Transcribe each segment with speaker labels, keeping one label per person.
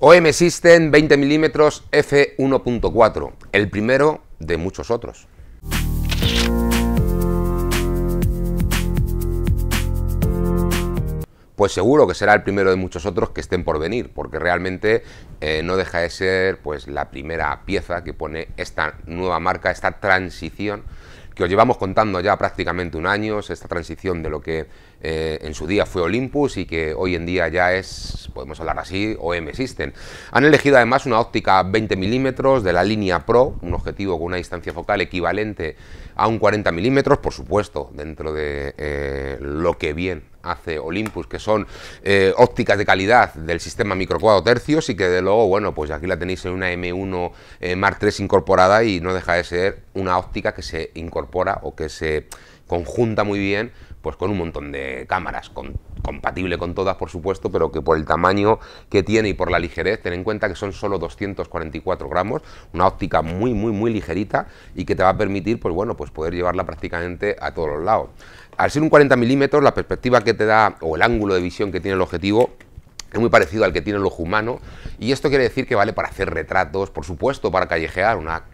Speaker 1: OM System 20 mm f1.4, el primero de muchos otros. Pues seguro que será el primero de muchos otros que estén por venir, porque realmente eh, no deja de ser pues la primera pieza que pone esta nueva marca, esta transición que os llevamos contando ya prácticamente un año, esta transición de lo que eh, en su día fue Olympus y que hoy en día ya es, podemos hablar así, OM System. Han elegido además una óptica 20 milímetros de la línea Pro, un objetivo con una distancia focal equivalente a un 40 milímetros, por supuesto, dentro de eh, lo que bien hace Olympus, que son eh, ópticas de calidad del sistema microcuadro tercios y que de luego, bueno, pues aquí la tenéis en una M1 Mar eh, Mark III incorporada y no deja de ser una óptica que se incorpora o que se conjunta muy bien pues con un montón de cámaras, con compatible con todas, por supuesto, pero que por el tamaño que tiene y por la ligerez, ten en cuenta que son solo 244 gramos, una óptica muy, muy, muy ligerita y que te va a permitir, pues bueno, pues poder llevarla prácticamente a todos los lados. Al ser un 40 milímetros, la perspectiva que te da o el ángulo de visión que tiene el objetivo es muy parecido al que tiene el ojo humano y esto quiere decir que vale para hacer retratos, por supuesto, para callejear, una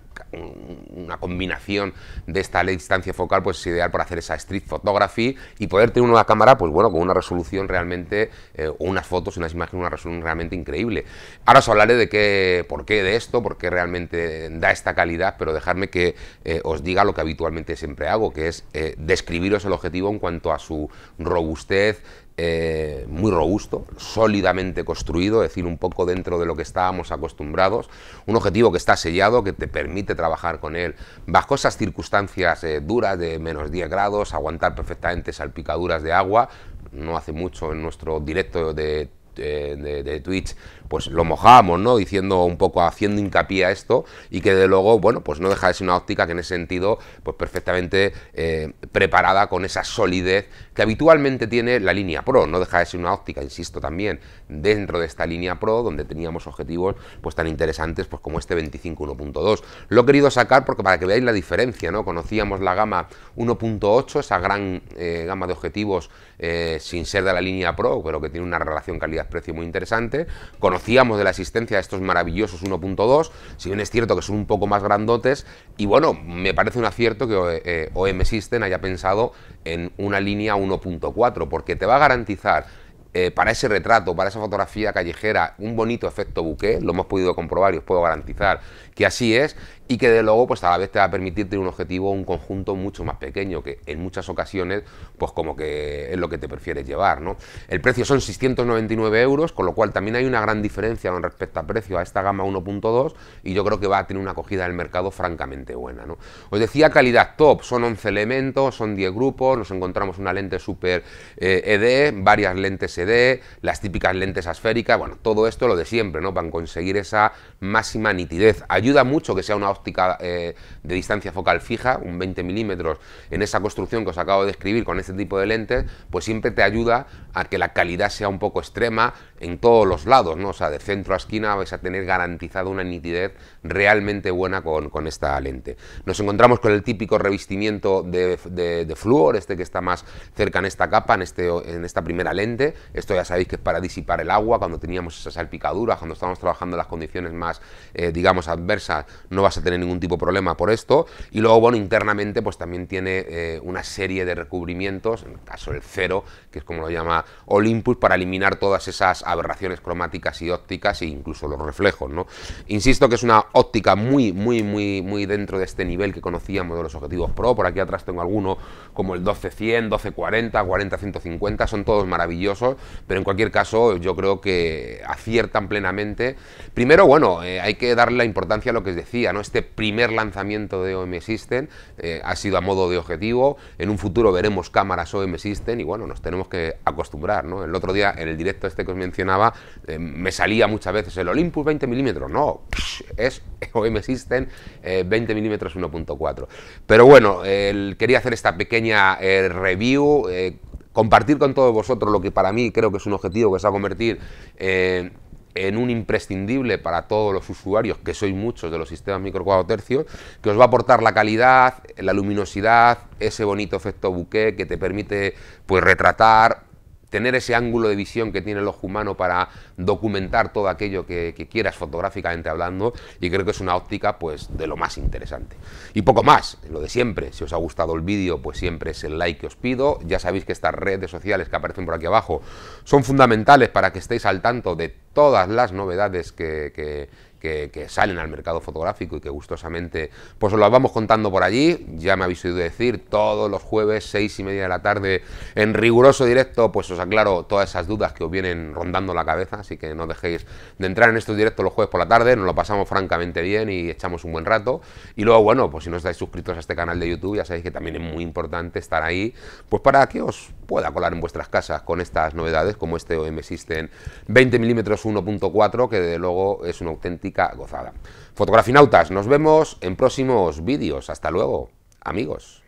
Speaker 1: una combinación de esta distancia focal pues es ideal para hacer esa street photography y poder tener una cámara pues bueno con una resolución realmente eh, o unas fotos unas imágenes una resolución realmente increíble ahora os hablaré de qué por qué de esto por qué realmente da esta calidad pero dejarme que eh, os diga lo que habitualmente siempre hago que es eh, describiros el objetivo en cuanto a su robustez eh, muy robusto, sólidamente construido, es decir, un poco dentro de lo que estábamos acostumbrados, un objetivo que está sellado, que te permite trabajar con él bajo esas circunstancias eh, duras de menos 10 grados, aguantar perfectamente salpicaduras de agua. No hace mucho en nuestro directo de eh, de, Twitch, pues lo mojamos ¿no? Diciendo un poco, haciendo hincapié a esto y que de luego, bueno, pues no deja de ser una óptica que en ese sentido, pues perfectamente eh, preparada con esa solidez que habitualmente tiene la línea Pro, no deja de ser una óptica, insisto también, dentro de esta línea Pro, donde teníamos objetivos pues tan interesantes pues como este 25.1.2. Lo he querido sacar porque para que veáis la diferencia, ¿no? Conocíamos la gama 1.8, esa gran eh, gama de objetivos sin ser de la línea Pro, pero que tiene una relación calidad precio muy interesante. Conocíamos de la existencia de estos maravillosos 1.2, si bien es cierto que son un poco más grandotes, y bueno, me parece un acierto que eh, eh, OM System haya pensado en una línea 1.4, porque te va a garantizar eh, para ese retrato, para esa fotografía callejera, un bonito efecto buque, lo hemos podido comprobar y os puedo garantizar que así es, y que de luego pues a la vez te va a permitir tener un objetivo, un conjunto mucho más pequeño, que en muchas ocasiones pues como que es lo que te prefieres llevar. ¿no? El precio son 699 euros, con lo cual también hay una gran diferencia con respecto a precio a esta gama 1.2 y yo creo que va a tener una acogida del mercado francamente buena. ¿no? Os decía calidad top, son 11 elementos, son 10 grupos, nos encontramos una lente super ED, eh, e varias lentes ED, las típicas lentes asféricas, bueno, todo esto lo de siempre, ¿no? Van a conseguir esa máxima nitidez. Ayuda mucho que sea una óptica eh, de distancia focal fija, un 20 milímetros, en esa construcción que os acabo de describir con este tipo de lentes, pues siempre te ayuda a que la calidad sea un poco extrema en todos los lados, ¿no? O sea, de centro a esquina vais a tener garantizada una nitidez realmente buena con, esta lente. Nos encontramos con el típico revestimiento de, de, flúor, este que está más cerca en esta capa, en, este, en esta primera lente. Esto ya sabéis que es para disipar el agua, cuando teníamos esas salpicaduras cuando estábamos trabajando en las condiciones más, eh, digamos, adversas, no vas a tener ningún tipo de problema por esto. Y luego, bueno, internamente pues también tiene eh, una serie de recubrimientos, en el caso el cero, que es como lo llama Olympus, para eliminar todas esas aberraciones cromáticas y ópticas e incluso los reflejos, ¿no? Insisto que es una óptica muy, muy, muy, muy dentro de este nivel que conocíamos de los objetivos Pro. Por aquí atrás tengo alguno como el 12-100, 12-40, 150 son todos maravillosos, pero en cualquier caso yo creo que aciertan plenamente. Primero, bueno, eh, hay que darle la importancia a lo que os decía, ¿no? Este este primer lanzamiento de OM System eh, ha sido a modo de objetivo. En un futuro veremos cámaras OM System y bueno, nos tenemos que acostumbrar. El otro día, en el directo este que os mencionaba, eh, me salía muchas veces el Olympus 20 mm No, es OM System 20 mm 1.4. Pero bueno, quería hacer esta pequeña eh, review compartir con todos vosotros lo que para mí creo que es un objetivo que se va a convertir en en un imprescindible para todos los usuarios, que sois muchos de los sistemas micro tercios, que os va a aportar la calidad, la luminosidad, ese bonito efecto bouquet que te permite pues retratar tener ese ángulo de visión que tiene el ojo humano para documentar todo aquello que, quieras fotográficamente hablando y creo que es una óptica pues de lo más interesante. Y poco más, lo de siempre, si os ha gustado el vídeo pues siempre es el like que os pido, ya sabéis que estas redes sociales que aparecen por aquí abajo son fundamentales para que estéis al tanto de todas las novedades que que, salen al mercado fotográfico y que gustosamente pues os las vamos contando por allí. Ya me habéis oído decir, todos los jueves, seis y media de la tarde, en riguroso directo, pues os aclaro todas esas dudas que os vienen rondando la cabeza, así que no dejéis de entrar en estos directos los jueves por la tarde, nos lo pasamos francamente bien y echamos un buen rato. Y luego, bueno, pues si no estáis suscritos a este canal de YouTube, ya sabéis que también es muy importante estar ahí, pues para que os pueda colar en vuestras casas con estas novedades como este OM System 20 mm 1.4 que desde luego es una auténtica gozada. Fotografinautas, nos vemos en próximos vídeos. Hasta luego, amigos.